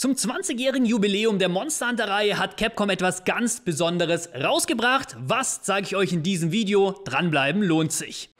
Zum 20-jährigen Jubiläum der Monster Hunter Reihe hat Capcom etwas ganz Besonderes rausgebracht. Was zeige ich euch in diesem Video? Dranbleiben lohnt sich.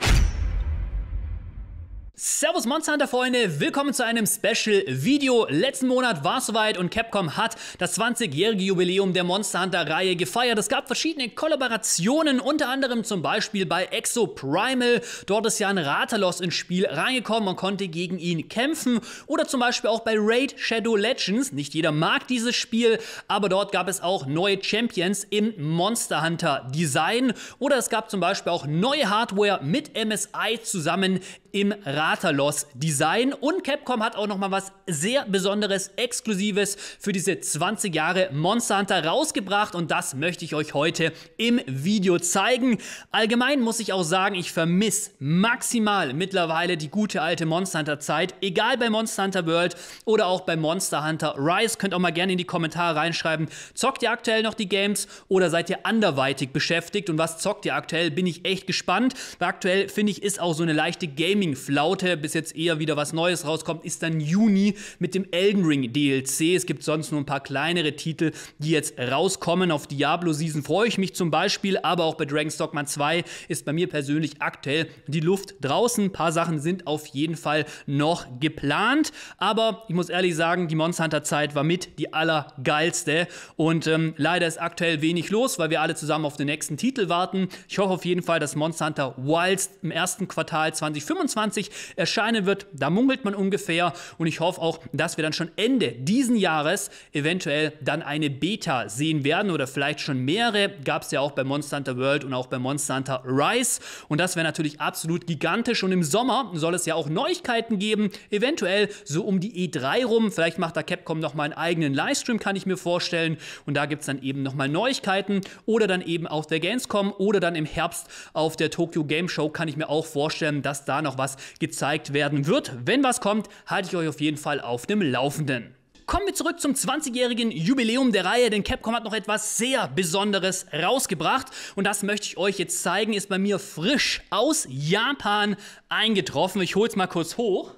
Servus Monster Hunter Freunde, willkommen zu einem Special Video. Letzten Monat war es soweit und Capcom hat das 20-jährige Jubiläum der Monster Hunter Reihe gefeiert. Es gab verschiedene Kollaborationen, unter anderem zum Beispiel bei Exo Primal. Dort ist ja ein Ratalos ins Spiel reingekommen, man konnte gegen ihn kämpfen. Oder zum Beispiel auch bei Raid Shadow Legends. Nicht jeder mag dieses Spiel, aber dort gab es auch neue Champions im Monster Hunter Design. Oder es gab zum Beispiel auch neue Hardware mit MSI zusammen im Rathalos Design. Und Capcom hat auch nochmal was sehr Besonderes, Exklusives für diese 20 Jahre Monster Hunter rausgebracht. Und das möchte ich euch heute im Video zeigen. Allgemein muss ich auch sagen, ich vermisse maximal mittlerweile die gute alte Monster Hunter Zeit. Egal bei Monster Hunter World oder auch bei Monster Hunter Rise. Könnt auch mal gerne in die Kommentare reinschreiben. Zockt ihr aktuell noch die Games oder seid ihr anderweitig beschäftigt? Und was zockt ihr aktuell? Bin ich echt gespannt. Weil aktuell finde ich, ist auch so eine leichte Game Gaming-Flaute, bis jetzt eher wieder was Neues rauskommt, ist dann Juni mit dem Elden Ring DLC. Es gibt sonst nur ein paar kleinere Titel, die jetzt rauskommen. Auf Diablo Season freue ich mich zum Beispiel, aber auch bei Dragon's Dogma 2 ist bei mir persönlich aktuell die Luft draußen. Ein paar Sachen sind auf jeden Fall noch geplant, aber ich muss ehrlich sagen, die Monster Hunter Zeit war mit die allergeilste und ähm, leider ist aktuell wenig los, weil wir alle zusammen auf den nächsten Titel warten. Ich hoffe auf jeden Fall, dass Monster Hunter Wilds im ersten Quartal 2025 2024 erscheinen wird. Da mungelt man ungefähr und ich hoffe auch, dass wir dann schon Ende diesen Jahres eventuell dann eine Beta sehen werden oder vielleicht schon mehrere. Gab es ja auch bei Monster Hunter World und auch bei Monster Hunter Rise und das wäre natürlich absolut gigantisch und im Sommer soll es ja auch Neuigkeiten geben, eventuell so um die E3 rum. Vielleicht macht da Capcom nochmal einen eigenen Livestream, kann ich mir vorstellen und da gibt es dann eben nochmal Neuigkeiten oder dann eben auf der Gamescom oder dann im Herbst auf der Tokyo Game Show kann ich mir auch vorstellen, dass da noch was gezeigt werden wird. Wenn was kommt, halte ich euch auf jeden Fall auf dem Laufenden. Kommen wir zurück zum 20-jährigen Jubiläum der Reihe, denn Capcom hat noch etwas sehr Besonderes rausgebracht und das möchte ich euch jetzt zeigen, ist bei mir frisch aus Japan eingetroffen. Ich hole es mal kurz hoch.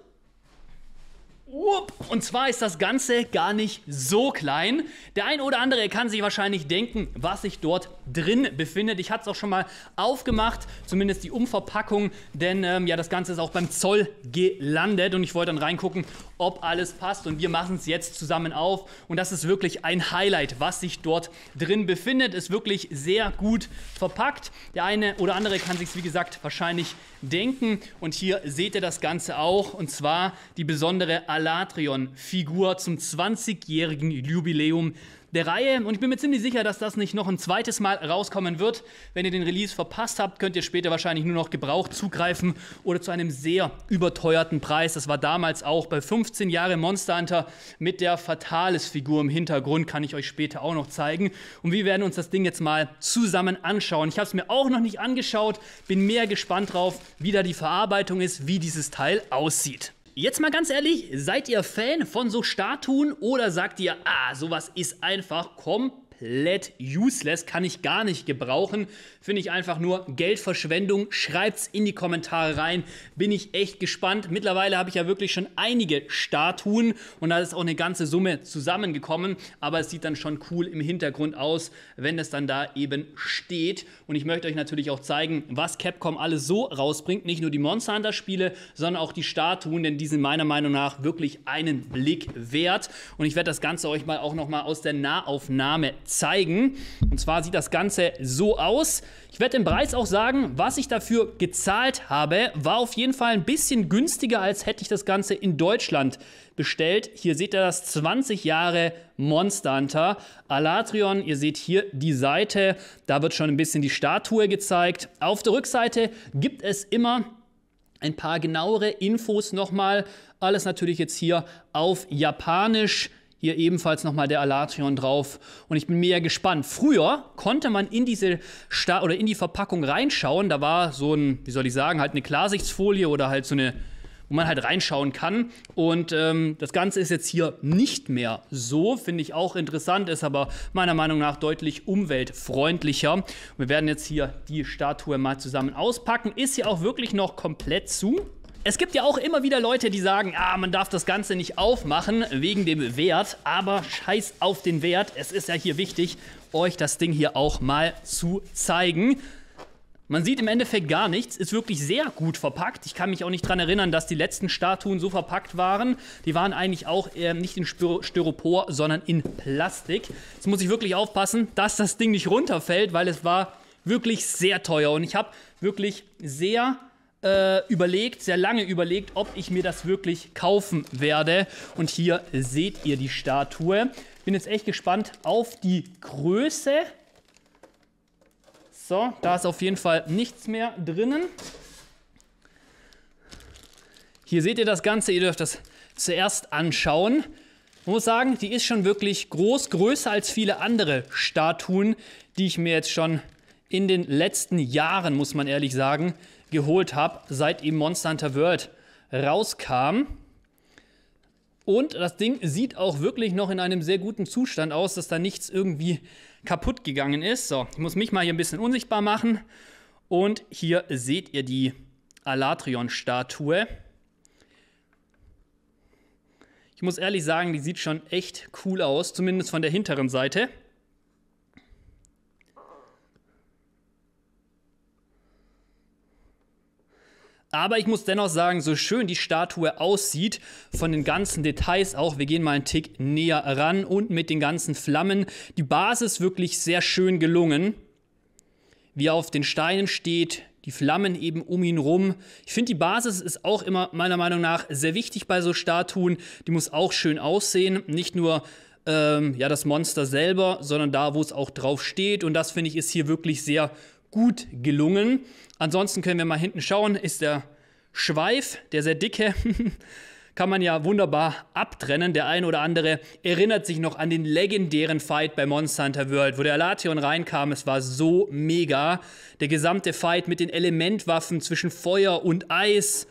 Und zwar ist das Ganze gar nicht so klein. Der ein oder andere kann sich wahrscheinlich denken, was sich dort drin befindet. Ich hatte es auch schon mal aufgemacht, zumindest die Umverpackung, denn ähm, ja, das Ganze ist auch beim Zoll gelandet und ich wollte dann reingucken, ob alles passt und wir machen es jetzt zusammen auf und das ist wirklich ein Highlight, was sich dort drin befindet. Ist wirklich sehr gut verpackt. Der eine oder andere kann sich wie gesagt wahrscheinlich denken und hier seht ihr das Ganze auch und zwar die besondere Alarm Galatrion-Figur zum 20-jährigen Jubiläum der Reihe. Und ich bin mir ziemlich sicher, dass das nicht noch ein zweites Mal rauskommen wird. Wenn ihr den Release verpasst habt, könnt ihr später wahrscheinlich nur noch gebraucht zugreifen oder zu einem sehr überteuerten Preis. Das war damals auch bei 15 Jahre Monster Hunter mit der fatales figur im Hintergrund, kann ich euch später auch noch zeigen. Und wir werden uns das Ding jetzt mal zusammen anschauen. Ich habe es mir auch noch nicht angeschaut, bin mehr gespannt drauf, wie da die Verarbeitung ist, wie dieses Teil aussieht. Jetzt mal ganz ehrlich, seid ihr Fan von so Statuen oder sagt ihr, ah, sowas ist einfach komplett komplett useless, kann ich gar nicht gebrauchen. Finde ich einfach nur Geldverschwendung. Schreibt es in die Kommentare rein. Bin ich echt gespannt. Mittlerweile habe ich ja wirklich schon einige Statuen und da ist auch eine ganze Summe zusammengekommen. Aber es sieht dann schon cool im Hintergrund aus, wenn es dann da eben steht. Und ich möchte euch natürlich auch zeigen, was Capcom alles so rausbringt. Nicht nur die Monster Hunter Spiele, sondern auch die Statuen, denn die sind meiner Meinung nach wirklich einen Blick wert. Und ich werde das Ganze euch mal auch nochmal aus der Nahaufnahme zeigen zeigen. Und zwar sieht das Ganze so aus. Ich werde den Preis auch sagen, was ich dafür gezahlt habe, war auf jeden Fall ein bisschen günstiger, als hätte ich das Ganze in Deutschland bestellt. Hier seht ihr das 20 Jahre Monster Hunter Alatrion. Ihr seht hier die Seite, da wird schon ein bisschen die Statue gezeigt. Auf der Rückseite gibt es immer ein paar genauere Infos nochmal. Alles natürlich jetzt hier auf Japanisch. Hier ebenfalls nochmal der Alatrion drauf. Und ich bin mega gespannt. Früher konnte man in diese Sta oder in die Verpackung reinschauen. Da war so ein, wie soll ich sagen, halt eine Klarsichtsfolie oder halt so eine wo man halt reinschauen kann. Und ähm, das Ganze ist jetzt hier nicht mehr so, finde ich auch interessant, ist aber meiner Meinung nach deutlich umweltfreundlicher. Wir werden jetzt hier die Statue mal zusammen auspacken. Ist hier auch wirklich noch komplett zu. Es gibt ja auch immer wieder Leute, die sagen, ah, man darf das Ganze nicht aufmachen wegen dem Wert, aber scheiß auf den Wert. Es ist ja hier wichtig, euch das Ding hier auch mal zu zeigen. Man sieht im Endeffekt gar nichts, ist wirklich sehr gut verpackt. Ich kann mich auch nicht daran erinnern, dass die letzten Statuen so verpackt waren. Die waren eigentlich auch äh, nicht in Styropor, sondern in Plastik. Jetzt muss ich wirklich aufpassen, dass das Ding nicht runterfällt, weil es war wirklich sehr teuer. Und ich habe wirklich sehr äh, überlegt, sehr lange überlegt, ob ich mir das wirklich kaufen werde. Und hier seht ihr die Statue. Bin jetzt echt gespannt auf die Größe. So, da ist auf jeden Fall nichts mehr drinnen. Hier seht ihr das Ganze, ihr dürft das zuerst anschauen. Man muss sagen, die ist schon wirklich groß, größer als viele andere Statuen, die ich mir jetzt schon in den letzten Jahren, muss man ehrlich sagen, geholt habe, seit eben Monster Hunter World rauskam. Und das Ding sieht auch wirklich noch in einem sehr guten Zustand aus, dass da nichts irgendwie kaputt gegangen ist. So, ich muss mich mal hier ein bisschen unsichtbar machen. Und hier seht ihr die Alatrion-Statue. Ich muss ehrlich sagen, die sieht schon echt cool aus, zumindest von der hinteren Seite. Aber ich muss dennoch sagen, so schön die Statue aussieht, von den ganzen Details auch, wir gehen mal einen Tick näher ran und mit den ganzen Flammen, die Basis wirklich sehr schön gelungen. Wie er auf den Steinen steht, die Flammen eben um ihn rum. Ich finde, die Basis ist auch immer meiner Meinung nach sehr wichtig bei so Statuen. Die muss auch schön aussehen, nicht nur ähm, ja, das Monster selber, sondern da, wo es auch drauf steht. Und das finde ich ist hier wirklich sehr gut gelungen. Ansonsten können wir mal hinten schauen, ist der Schweif, der sehr dicke, kann man ja wunderbar abtrennen. Der ein oder andere erinnert sich noch an den legendären Fight bei Monster Hunter World, wo der Lation reinkam. Es war so mega. Der gesamte Fight mit den Elementwaffen zwischen Feuer und Eis.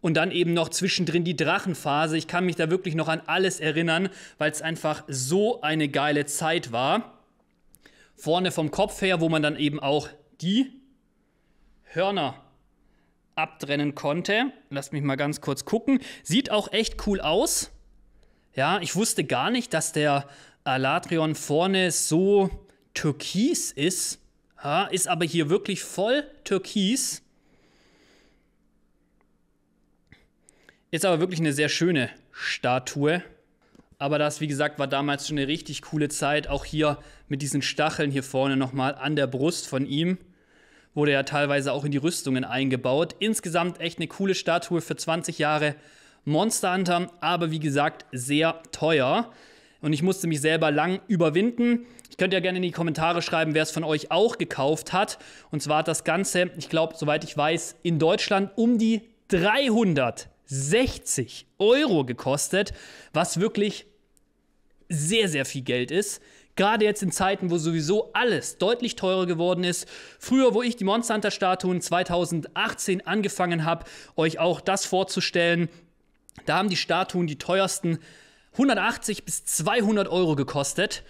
Und dann eben noch zwischendrin die Drachenphase. Ich kann mich da wirklich noch an alles erinnern, weil es einfach so eine geile Zeit war. Vorne vom Kopf her, wo man dann eben auch die Hörner abtrennen konnte. Lasst mich mal ganz kurz gucken. Sieht auch echt cool aus. Ja, ich wusste gar nicht, dass der Alatrion vorne so türkis ist. Ja, ist aber hier wirklich voll türkis. Ist aber wirklich eine sehr schöne Statue. Aber das, wie gesagt, war damals schon eine richtig coole Zeit. Auch hier mit diesen Stacheln hier vorne nochmal an der Brust von ihm wurde ja teilweise auch in die Rüstungen eingebaut. Insgesamt echt eine coole Statue für 20 Jahre Monster Hunter, aber wie gesagt, sehr teuer. Und ich musste mich selber lang überwinden. Ich könnte ja gerne in die Kommentare schreiben, wer es von euch auch gekauft hat. Und zwar hat das Ganze, ich glaube, soweit ich weiß, in Deutschland um die 360 Euro gekostet, was wirklich sehr, sehr viel Geld ist. Gerade jetzt in Zeiten, wo sowieso alles deutlich teurer geworden ist. Früher, wo ich die Monster Hunter Statuen 2018 angefangen habe, euch auch das vorzustellen, da haben die Statuen die teuersten 180 bis 200 Euro gekostet.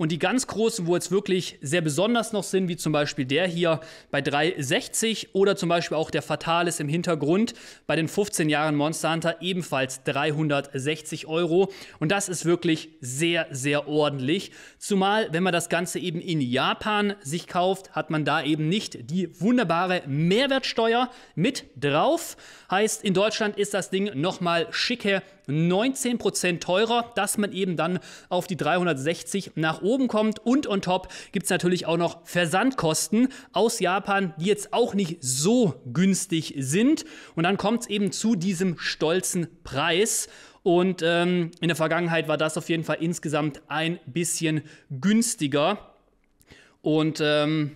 Und die ganz großen, wo jetzt wirklich sehr besonders noch sind, wie zum Beispiel der hier bei 360 oder zum Beispiel auch der Fatalis im Hintergrund bei den 15 Jahren Monster Hunter ebenfalls 360 Euro. Und das ist wirklich sehr, sehr ordentlich. Zumal, wenn man das Ganze eben in Japan sich kauft, hat man da eben nicht die wunderbare Mehrwertsteuer mit drauf. Heißt, in Deutschland ist das Ding nochmal schicke 19% teurer, dass man eben dann auf die 360 nach oben kommt. Und on top gibt es natürlich auch noch Versandkosten aus Japan, die jetzt auch nicht so günstig sind. Und dann kommt es eben zu diesem stolzen Preis. Und ähm, in der Vergangenheit war das auf jeden Fall insgesamt ein bisschen günstiger. Und ähm,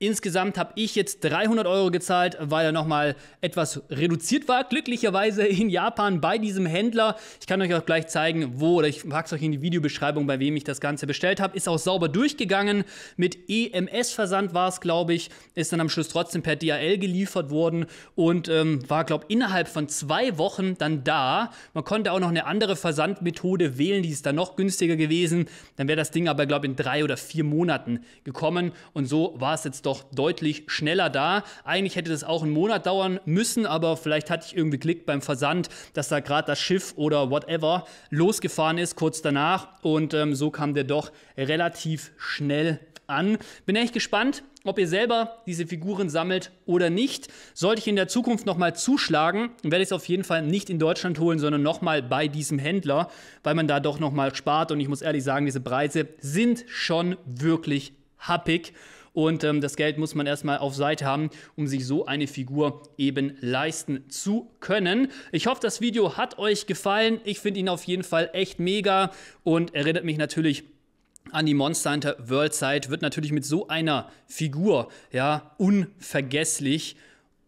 Insgesamt habe ich jetzt 300 Euro gezahlt, weil er nochmal etwas reduziert war. Glücklicherweise in Japan bei diesem Händler. Ich kann euch auch gleich zeigen, wo, oder ich packe es euch in die Videobeschreibung, bei wem ich das Ganze bestellt habe. Ist auch sauber durchgegangen. Mit EMS-Versand war es, glaube ich. Ist dann am Schluss trotzdem per DHL geliefert worden und ähm, war, glaube ich, innerhalb von zwei Wochen dann da. Man konnte auch noch eine andere Versandmethode wählen, die ist dann noch günstiger gewesen. Dann wäre das Ding aber, glaube ich, in drei oder vier Monaten gekommen. Und so war es jetzt doch deutlich schneller da. Eigentlich hätte das auch einen Monat dauern müssen, aber vielleicht hatte ich irgendwie Glück beim Versand, dass da gerade das Schiff oder whatever losgefahren ist kurz danach. Und ähm, so kam der doch relativ schnell an. Bin echt gespannt, ob ihr selber diese Figuren sammelt oder nicht. Sollte ich in der Zukunft nochmal zuschlagen, werde ich es auf jeden Fall nicht in Deutschland holen, sondern nochmal bei diesem Händler, weil man da doch nochmal spart. Und ich muss ehrlich sagen, diese Preise sind schon wirklich happig. Und ähm, das Geld muss man erstmal auf Seite haben, um sich so eine Figur eben leisten zu können. Ich hoffe, das Video hat euch gefallen. Ich finde ihn auf jeden Fall echt mega und erinnert mich natürlich an die Monster Hunter World Side. wird natürlich mit so einer Figur ja unvergesslich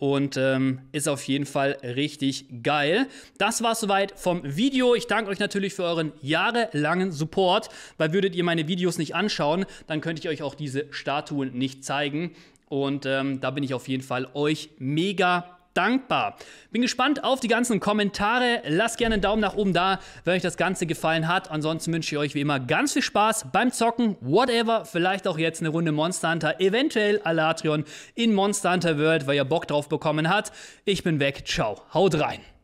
und ähm, ist auf jeden Fall richtig geil. Das war soweit vom Video. Ich danke euch natürlich für euren jahrelangen Support, weil würdet ihr meine Videos nicht anschauen, dann könnte ich euch auch diese Statuen nicht zeigen. Und ähm, da bin ich auf jeden Fall euch mega dankbar. Bin gespannt auf die ganzen Kommentare. Lasst gerne einen Daumen nach oben da, wenn euch das Ganze gefallen hat. Ansonsten wünsche ich euch wie immer ganz viel Spaß beim Zocken, whatever. Vielleicht auch jetzt eine Runde Monster Hunter, eventuell Alatrion in Monster Hunter World, weil ihr Bock drauf bekommen habt. Ich bin weg. Ciao. Haut rein.